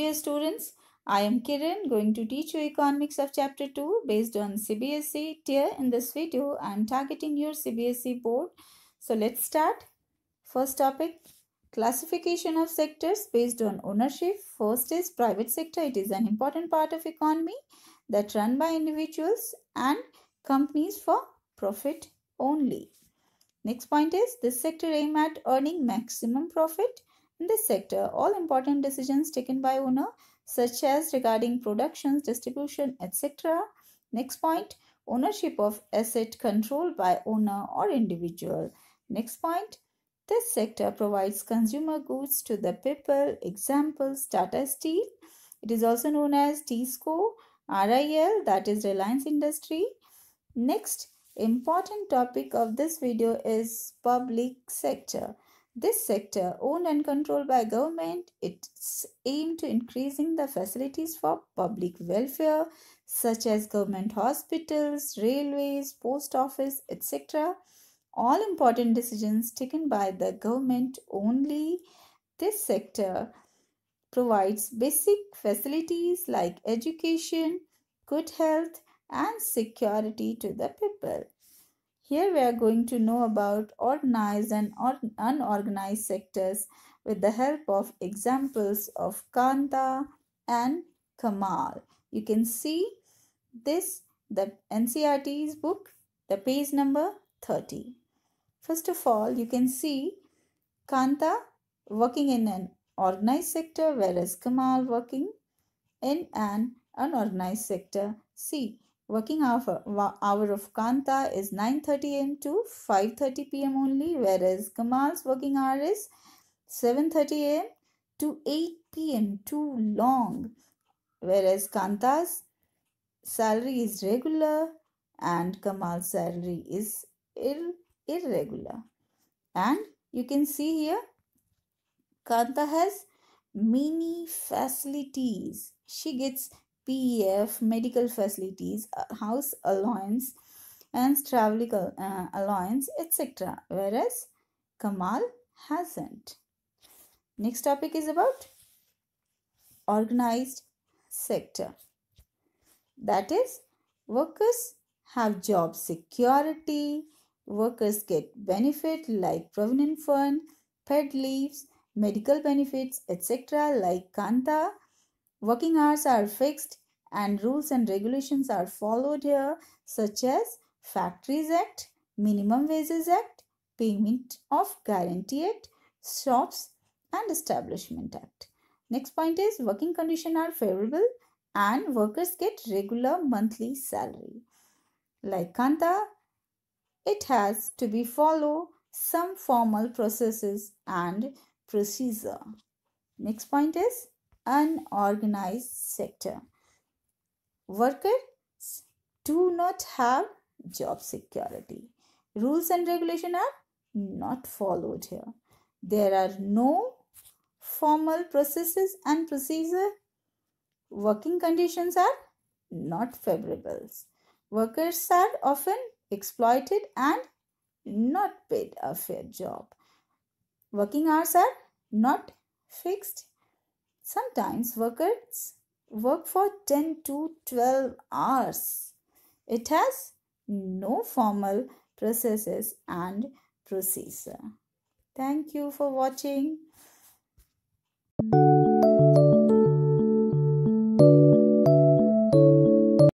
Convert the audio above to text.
dear students, I am Kiran going to teach you economics of chapter 2 based on CBSE tier. In this video, I am targeting your CBSE board. So let's start. First topic, classification of sectors based on ownership. First is private sector. It is an important part of economy that run by individuals and companies for profit only. Next point is this sector aim at earning maximum profit in this sector, all important decisions taken by owner, such as regarding productions, distribution, etc. Next point, ownership of asset controlled by owner or individual. Next point, this sector provides consumer goods to the people. Examples, Tata Steel. It is also known as TSCO, RIL, that is Reliance Industry. Next, important topic of this video is public sector. This sector, owned and controlled by government, it's aimed to increasing the facilities for public welfare, such as government hospitals, railways, post office, etc. All important decisions taken by the government only. This sector provides basic facilities like education, good health, and security to the people. Here we are going to know about organized and unorganized sectors with the help of examples of Kanta and Kamal. You can see this, the NCRT's book, the page number 30. First of all, you can see Kanta working in an organized sector whereas Kamal working in an unorganized sector See. Working hour, hour of Kanta is 9.30 am to 5.30 pm only whereas Kamal's working hour is 7.30 am to 8 pm too long whereas Kanta's salary is regular and Kamal's salary is ir- irregular and you can see here Kanta has many facilities she gets PEF, medical facilities, uh, house allowance, and travel uh, allowance, etc. Whereas Kamal hasn't. Next topic is about organized sector. That is, workers have job security, workers get benefit like provident fund, pet leaves, medical benefits, etc. like Kanta Working hours are fixed and rules and regulations are followed here such as Factories Act, Minimum Wages Act, Payment of Guarantee Act, Shops and Establishment Act. Next point is working conditions are favorable and workers get regular monthly salary. Like Kanta, it has to be follow some formal processes and procedure. Next point is unorganized sector. Workers do not have job security. Rules and regulation are not followed here. There are no formal processes and procedure. Working conditions are not favorable. Workers are often exploited and not paid a fair job. Working hours are not fixed Sometimes workers work for 10 to 12 hours. It has no formal processes and procedure. Thank you for watching.